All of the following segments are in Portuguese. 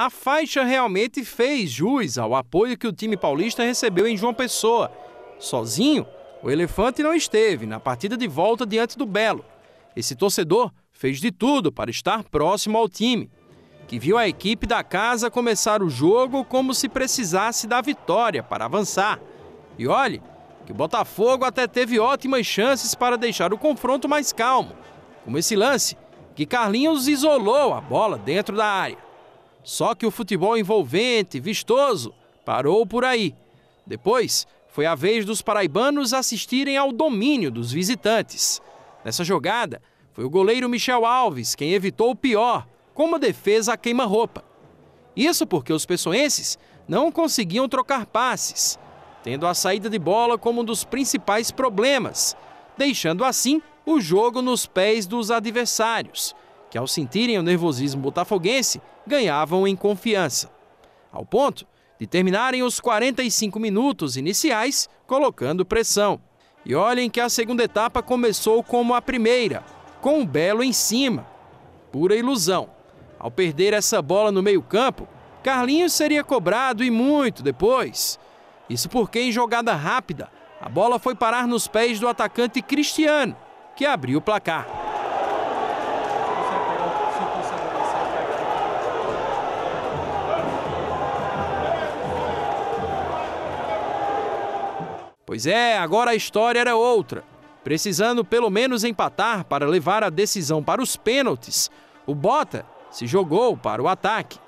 A faixa realmente fez jus ao apoio que o time paulista recebeu em João Pessoa. Sozinho, o elefante não esteve na partida de volta diante do Belo. Esse torcedor fez de tudo para estar próximo ao time, que viu a equipe da casa começar o jogo como se precisasse da vitória para avançar. E olhe que o Botafogo até teve ótimas chances para deixar o confronto mais calmo, como esse lance que Carlinhos isolou a bola dentro da área. Só que o futebol envolvente, vistoso, parou por aí. Depois, foi a vez dos paraibanos assistirem ao domínio dos visitantes. Nessa jogada, foi o goleiro Michel Alves quem evitou o pior, com uma defesa a queima-roupa. Isso porque os pessoenses não conseguiam trocar passes, tendo a saída de bola como um dos principais problemas, deixando assim o jogo nos pés dos adversários, que, ao sentirem o nervosismo botafoguense, ganhavam em confiança. Ao ponto de terminarem os 45 minutos iniciais colocando pressão. E olhem que a segunda etapa começou como a primeira, com o Belo em cima. Pura ilusão. Ao perder essa bola no meio-campo, Carlinhos seria cobrado e muito depois. Isso porque, em jogada rápida, a bola foi parar nos pés do atacante Cristiano, que abriu o placar. Pois é, agora a história era outra. Precisando pelo menos empatar para levar a decisão para os pênaltis, o Bota se jogou para o ataque.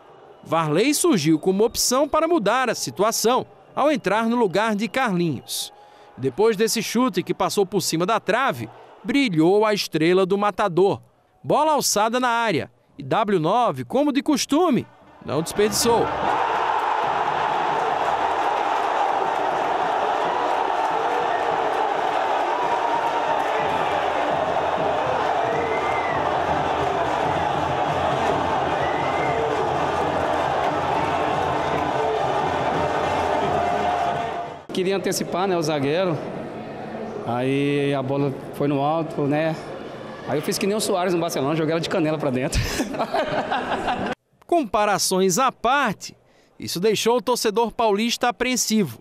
Varley surgiu como opção para mudar a situação ao entrar no lugar de Carlinhos. Depois desse chute que passou por cima da trave, brilhou a estrela do matador. Bola alçada na área e W9, como de costume, não desperdiçou. Queria antecipar né, o zagueiro, aí a bola foi no alto, né? Aí eu fiz que nem o Soares no Barcelona, joguei ela de canela para dentro. Comparações à parte, isso deixou o torcedor paulista apreensivo.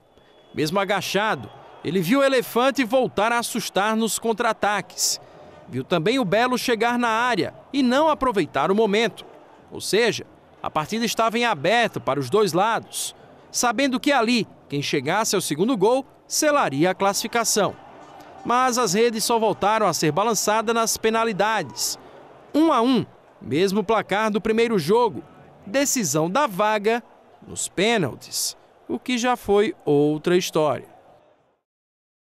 Mesmo agachado, ele viu o elefante voltar a assustar nos contra-ataques. Viu também o Belo chegar na área e não aproveitar o momento. Ou seja, a partida estava em aberto para os dois lados, sabendo que ali quem chegasse ao segundo gol selaria a classificação. Mas as redes só voltaram a ser balançadas nas penalidades. 1 um a 1, um, mesmo placar do primeiro jogo. Decisão da vaga nos pênaltis, o que já foi outra história.